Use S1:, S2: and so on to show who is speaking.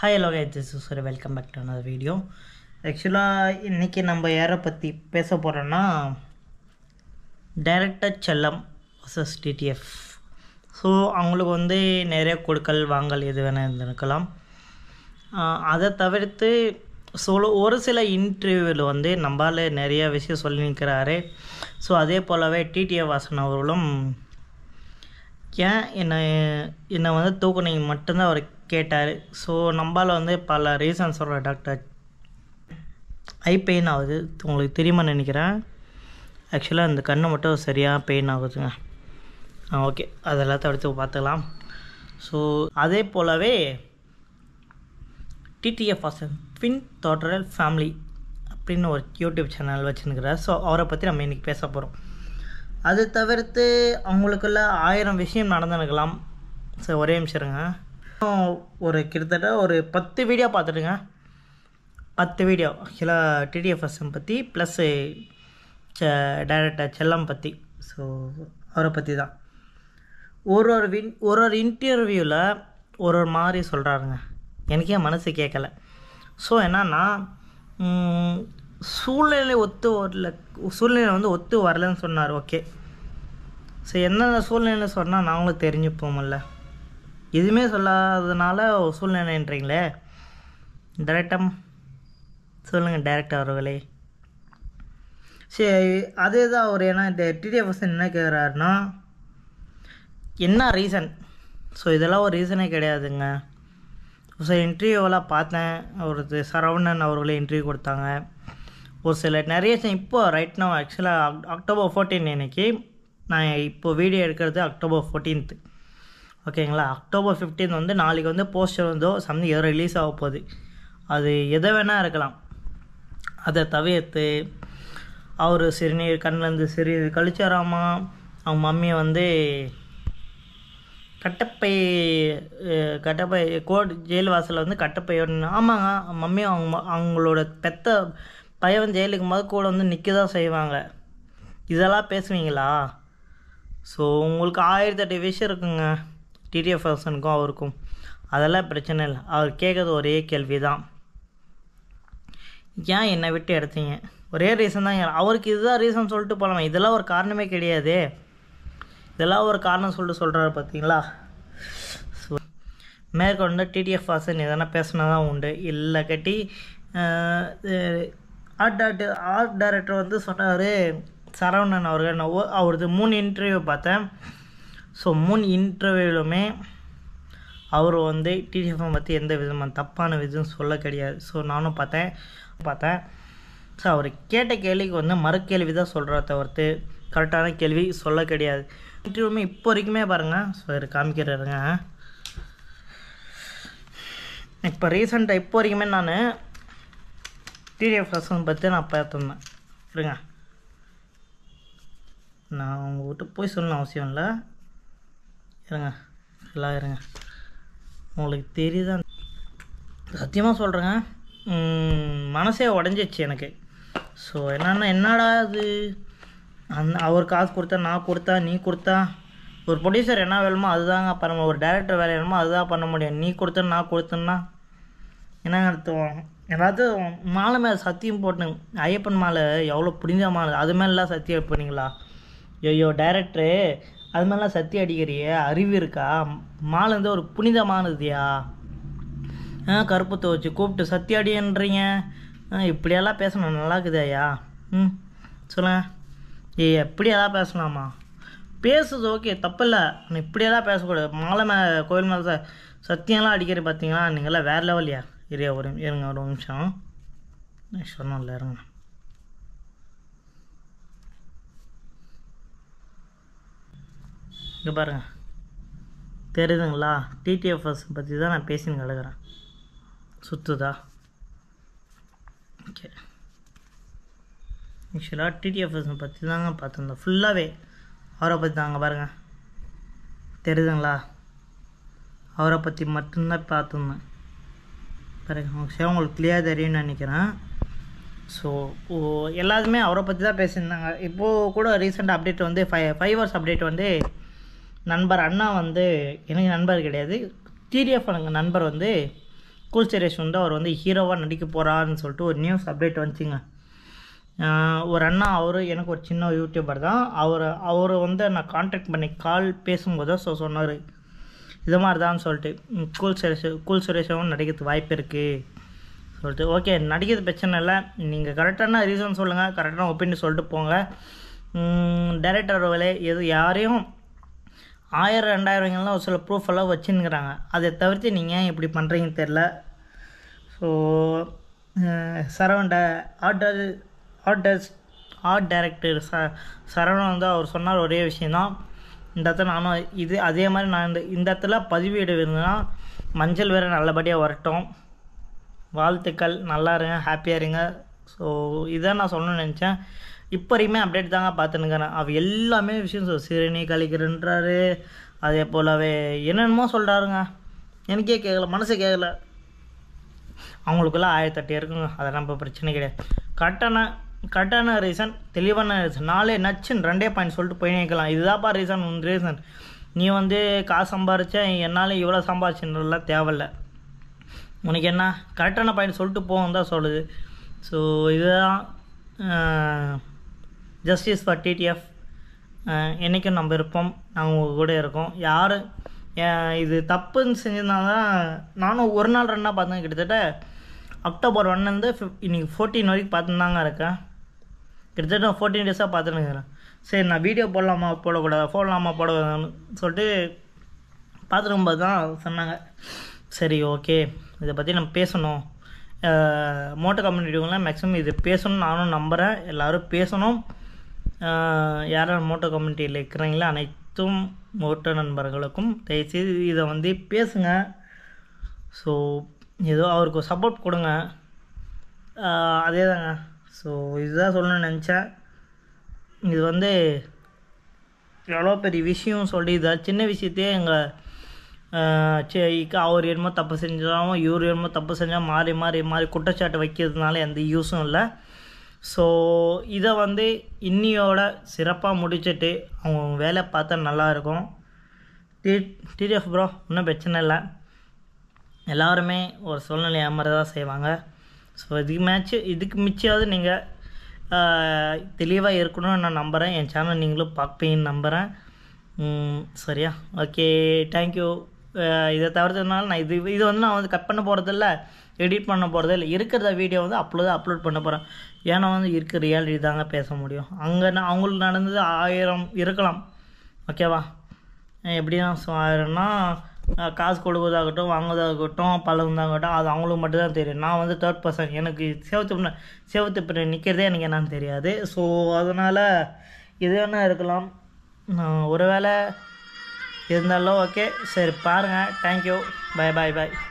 S1: hi hello this sir welcome back to another video ஆக்சுவலாக இன்றைக்கி நம்ம யாரை பற்றி பேச போகிறோன்னா டைரக்டர் செல்லம் வர்சஸ் டிடிஎஃப் ஸோ அவங்களுக்கு வந்து நிறைய கொடுக்கல் வாங்கல் எது வேணால் இருந்திருக்கலாம் அதை தவிர்த்து சோலோ ஒரு சில இன்டர்வியூவில் வந்து நம்மளால் நிறைய விஷயம் சொல்லி நிற்கிறாரு ஸோ அதே போலவே டிடிஎஃப் வாசன் அவர்களும் ஏன் என்னை என்னை வந்து தூக்குனீங்க மட்டும்தான் அவர் கேட்டார் ஸோ நம்மளால் வந்து பல ரீசன் சொல்கிற டாக்டர் ஐ பெயின் ஆகுது உங்களுக்கு தெரியுமா நினைக்கிறேன் ஆக்சுவலாக அந்த கண்ணை மட்டும் சரியாக பெயின் ஆகுதுங்க ஆ ஓகே அதெல்லாம் தடுத்து பார்த்துக்கலாம் ஸோ அதே போலவே டிடிஎஃப் ஆசன் ஃபின் தோட்டரல் ஃபேமிலி அப்படின்னு ஒரு யூடியூப் சேனல் வச்சுருக்கிறார் ஸோ அவரை பற்றி நம்ம இன்றைக்கி பேச போகிறோம் அது தவிர்த்து அவங்களுக்குள்ள ஆயிரம் விஷயம் நடந்துருக்கலாம் ஸோ ஒரே நிமிஷம் ஒரு கிட்டத்தட்ட ஒரு பத்து வீடியோ பார்த்துட்டுங்க பத்து வீடியோ ஆக்சுவலாக டிடிஎஃப்எஸ்எம் பற்றி ப்ளஸ்ஸு டைரக்டர் செல்லம் பற்றி ஸோ அவரை பற்றி தான் ஒரு ஒரு வின் ஒரு ஒரு இன்டர்வியூவில் ஒரு ஒரு மாதிரி சொல்கிறாருங்க எனக்கே மனசு கேட்கலை ஸோ என்னன்னா சூழ்நிலை ஒத்து வரல சூழ்நிலை வந்து ஒத்து வரலன்னு சொன்னார் ஓகே ஸோ என்னென்ன சூழ்நிலை சொன்னால் நாங்களும் தெரிஞ்சுப்போமில்ல எதுவுமே சொல்லாததுனால சூழ்நிலைன்றீங்களே டேரக்டம் சொல்லுங்கள் டேரக்டர் அவர்களே சரி அதே தான் அவர் ஏன்னா இந்த டிடிஎஃப்எஸ் என்ன கேட்குறாருன்னா என்ன ரீசன் ஸோ இதெல்லாம் ஒரு ரீசனே கிடையாதுங்க ஸோ இன்டர்வியூவெல்லாம் பார்த்தேன் ஒரு சரவணன் அவர்களே இன்டர்வியூ கொடுத்தாங்க ஒரு சில நிறைய இப்போ ரைட் நான் ஆக்சுவலாக அக்டோபர் ஃபோர்டீன் இன்றைக்கி நான் இப்போ வீடியோ எடுக்கிறது அக்டோபர் ஃபோர்டீன்த்து ஓகேங்களா அக்டோபர் ஃபிஃப்டீன் வந்து நாளைக்கு வந்து போஸ்டர் வந்தோ சம்திங் ஏதோ ரிலீஸ் ஆக போகுது அது எதை வேணால் இருக்கலாம் அதை தவிர்த்து அவர் சிறுநீர் கண்ணிலேருந்து சிறுநீர் கழிச்சாராமா அவங்க மம்மியை வந்து கட்டப்பை கட்டப்பை கோட் ஜெயில் வாசலில் வந்து கட்டப்பையோட ஆமாங்க மம்மியும் அவங்க அவங்களோட பெத்த பையன் ஜெயிலுக்கு போது கூட வந்து நிற்க தான் செய்வாங்க இதெல்லாம் பேசுவீங்களா ஸோ உங்களுக்கு ஆயிரத்தெட்டு விஷயம் இருக்குங்க டிடிஎஃப்எஸ்னுக்கும் அவருக்கும் அதெல்லாம் பிரச்சனை இல்லை அவர் கேட்குறது ஒரே கேள்வி தான் ஏன் என்னை விட்டு எடுத்தீங்க ஒரே ரீசன் தான் அவருக்கு இதுதான் ரீசன் சொல்லிட்டு போகலாமா இதெல்லாம் ஒரு காரணமே கிடையாது இதெல்லாம் ஒரு காரணம் சொல்லிட்டு சொல்கிறாரு பார்த்தீங்களா மேற்கொண்டு டிடிஎஃப் வாசன் எதனா பேசினா தான் உண்டு இல்லை கட்டி ஆர்ட் டேரக்டர் ஆர்ட் டைரக்டர் வந்து சொன்னார் சரவணன் அவர்கள் நான் அவரது மூணு இன்டர்வியூ பார்த்தேன் ஸோ முன் இன்டர்வியூலுமே அவர் வந்து டிடிஎஃப்எம் பற்றி எந்த விதமான தப்பான விதம் சொல்ல கிடையாது ஸோ நானும் பார்த்தேன் பார்த்தேன் ஸோ அவர் கேட்ட கேள்விக்கு வந்து மறுக்கேள்வி தான் சொல்கிறத தவிர்த்து கரெக்டான கேள்வி சொல்ல கிடையாது இன்டர்வியூமே இப்போ வரைக்குமே பாருங்கள் ஸோ இவர் காமிக்கிறாருங்க இப்போ ரீசெண்டாக இப்போ வரைக்குமே நான் டிடிஎஃப் லெசன் பற்றி நான் பார்த்துருந்தேன் இருங்க நான் உங்கள்கிட்ட போய் சொல்லணும் அவசியம் இல்லை இருங்க எல்லாம் இருங்க உங்களுக்கு தெரியுதா சத்தியமாக சொல்கிறேங்க மனசே உடஞ்சிச்சு எனக்கு ஸோ என்னென்னா என்னடா அது அந் அவர் காசு கொடுத்தா நான் கொடுத்தா நீ கொடுத்தா ஒரு ப்ரொடியூசர் என்ன வேணுமோ அதுதாங்க பண்ண ஒரு டேரக்டர் வேலை வேணுமோ அதுதான் பண்ண முடியும் நீ கொடுத்த நான் கொடுத்தேன்னா என்னங்க அர்த்தம் எதாவது மாலை மேலே சத்தியம் போட்டு ஐயப்பன் மாலை எவ்வளோ புனிதமான அது மேலாம் சத்தியம் பண்ணிங்களா ஐயோ டேரக்டரு அது மாதிரிலாம் சத்தி அடிக்கிறிய அறிவு இருக்கா மாலேருந்து ஒரு புனிதமானதுயா ஆ கருப்பு வச்சு கூப்பிட்டு சத்தி அடின்றீங்க இப்படியெல்லாம் பேசணும் நல்லா இருக்குதாயா ம் சொல்லுங்க ஏ எப்படியெல்லாம் பேசலாமா பேசுது ஓகே தப்பில்லை ஆனால் இப்படியெல்லாம் பேசக்கூடாது மாலை மே கோயில் மேலே சத்தியம்லாம் அடிக்கிற பார்த்தீங்களா நீங்கள்லாம் வேறு லெவல்யா இரியா ஒரு இருங்க ஒரு நிமிஷம் சொன்னோம்ல இருங்க இங்கே பாருங்கள் தெரியுதுங்களா டிடிஎஃப்எஸ் பற்றி தான் நான் பேசின்னு கிடக்குறேன் சுற்றுதா ஓகே ஆக்சுவலாக டிடிஎஃப் பற்றி தாங்க பார்த்துருந்தோம் ஃபுல்லாகவே அவரை பற்றி தாங்க பாருங்கள் தெரியுதுங்களா அவரை பற்றி மட்டும்தான் பார்த்துருந்தேன் பாருங்க ஆக்சுவலாக உங்களுக்கு கிளியாக தெரியும்னு நினைக்கிறேன் ஸோ எல்லாருமே அவரை பற்றி தான் பேசியிருந்தாங்க இப்போது கூட ரீசெண்ட் அப்டேட் வந்து ஃபைவ் ஃபைவ் ஹவர்ஸ் அப்டேட் வந்து நண்பர் அண்ணா வந்து எனக்கு நண்பர் கிடையாது டிடிஎஃப் எனக்கு நண்பர் வந்து கூல் சுரேஷ் வந்து அவர் வந்து ஹீரோவாக நடிக்க போகிறான்னு சொல்லிட்டு ஒரு நியூஸ் அப்டேட் வந்துச்சுங்க ஒரு அண்ணா அவர் எனக்கு ஒரு சின்ன யூடியூபர் தான் அவர் அவர் வந்து நான் காண்டாக்ட் பண்ணி கால் பேசும்போது ஸோ சொன்னார் இது மாதிரி தான் சொல்லிட்டு கூல் சுரேஷ் கூல் சுரேஷாவும் நடிக்கிறதுக்கு வாய்ப்பு இருக்குது சொல்லிட்டு ஓகே நடிக்கிறது பிரச்சனை இல்லை நீங்கள் கரெக்டான ரீசன் சொல்லுங்கள் கரெக்டான ஒப்பீனியன் சொல்லிட்டு போங்க டேரக்டர் வேலை எது யாரையும் ஆயிரம் ரெண்டாயிரங்கள்லாம் ஒரு சில ப்ரூஃப் எல்லாம் வச்சுன்னுக்கிறாங்க அதை தவிர்த்து நீங்கள் ஏன் இப்படி பண்ணுறீங்கன்னு தெரில ஸோ சரவண்ட ஆர்டர் ஆர்டர்ஸ் ஆர்ட் டைரக்டர் ச சரவணன் வந்து அவர் சொன்னார் ஒரே விஷயந்தான் இந்த இடத்துல நானும் இது அதே மாதிரி நான் இந்த இந்த இடத்துல பதிவீடு இருந்ததுன்னா மஞ்சள் வேறு நல்லபடியாக வரட்டும் வாழ்த்துக்கள் நல்லா இருங்க ஹாப்பியாக இருங்க ஸோ இதான் நான் சொல்லணும்னு நினச்சேன் இப்போ வரைக்குமே அப்டேட் தாங்க பார்த்துனுக்கிறேன் அவர் எல்லாமே விஷயம் சொல் சிறுநீ கழிக்கிறன்றாரு அதே போலவே என்னென்னமோ சொல்கிறாருங்க எனக்கே கேட்கல மனசு கேட்கல அவங்களுக்குலாம் ஆயிரத்தட்டு இருக்குங்க அதெல்லாம் இப்போ பிரச்சனை கிடையாது கட்டண கரெக்டான ரீசன் தெளிவான ரீசன் நாளே நச்சுன்னு ரெண்டே பாயிண்ட் சொல்லிட்டு போய் நிற்கலாம் இதுதான்ப்பா ரீசன் உன் ரீசன் நீ வந்து காசு சம்பாரிச்ச என்னால் இவ்வளோ சம்பாரிச்சுன்றதுலாம் தேவையில்ல உனக்கு என்ன கரெக்டான பாயிண்ட் சொல்லிட்டு போகும் தான் சொல்லுது ஸோ இதுதான் ஜஸ்டிஸ் ஃபார் டிடிஎஃப் என்றைக்கும் நம்ம இருப்போம் நாங்கள் உங்கள் கூட இருக்கோம் யார் இது தப்புன்னு செஞ்சிருந்தால் தான் நானும் ஒரு நாள் ரெண்டாக பார்த்தேன் கிட்டத்தட்ட அக்டோபர் ஒன்லேருந்து ஃபிஃப் இன்றைக்கி ஃபோர்டீன் வரைக்கும் பார்த்துருந்தாங்க இருக்கேன் கிட்டத்தட்ட ஃபோர்டீன் டேஸாக பார்த்துட்டுருக்கிறேன் சரி நான் வீடியோ போடலாமா போடக்கூடாது போடலாமா போடக்கூடாதுன்னு சொல்லிட்டு பார்த்துருக்கும்போது தான் சொன்னாங்க சரி ஓகே இதை பற்றி நம்ம பேசணும் மோட்டர் கம்யூனிட்டிவங்களாம் மேக்ஸிமம் இது பேசணும்னு நானும் நம்புகிறேன் எல்லோரும் பேசணும் யார் யார் மோட்டோ கம்யூனிட்டியில் இருக்கிறீங்களோ அனைத்தும் மோட்டோ நண்பர்களுக்கும் தயவுசெய்து இதை வந்து பேசுங்க ஸோ ஏதோ அவருக்கு சப்போர்ட் கொடுங்க அதே தாங்க ஸோ இதுதான் சொல்லணும்னு நினச்சேன் இது வந்து எவ்வளோ பெரிய விஷயம் சொல்லி இதாக சின்ன விஷயத்தையே எங்கள் அவர் என்னமோ தப்பு செஞ்சாலும் இவர் என்னமோ தப்பு செஞ்சால் மாறி மாறி மாறி குற்றச்சாட்டு வைக்கிறதுனால எந்த யூஸும் இல்லை ஸோ இதை வந்து இன்னியோட சிறப்பாக முடிச்சுட்டு அவங்க வேலை பார்த்தா நல்லாயிருக்கும் டி டிடிஎஃப் ப்ரோ ஒன்றும் பிரச்சனை இல்லை எல்லாருமே ஒரு சூழ்நிலை ஏமாற தான் செய்வாங்க ஸோ இதுக்கு மேட்ச் இதுக்கு மிச்சியாவது நீங்கள் தெளிவாக இருக்கணும்னு நான் நம்புகிறேன் என் சேனல் நீங்களும் பார்ப்பீங்கன்னு நம்புகிறேன் சரியா ஓகே தேங்க்யூ இதை தவிர்த்ததுனால நான் இது இது வந்து நான் வந்து கட் பண்ண போகிறதில்ல எடிட் பண்ண போகிறது இல்லை இருக்கிறத வீடியோ வந்து அப்லோட் அப்லோட் பண்ண போகிறேன் ஏன்னா வந்து இருக்க ரியாலிட்டி தாங்க பேச முடியும் அங்கே நான் அவங்களுக்கு நடந்தது ஆயிரம் இருக்கலாம் ஓகேவா எப்படின்னா ஸோ ஆயிரம்னா காசு கொடுக்கறதாகட்டும் வாங்குவதாகட்டும் பழகுந்தாகட்டும் அது அவங்களுக்கு மட்டும்தான் தெரியும் நான் வந்து தேர்ட் பர்சன் எனக்கு சேவத்து சேவத்து பின்ன நிற்கிறதே எனக்கு என்னன்னு தெரியாது ஸோ அதனால் இது என்ன இருக்கலாம் ஒருவேளை இருந்தாலும் ஓகே சரி பாருங்கள் தேங்க்யூ பாய் பாய் பாய்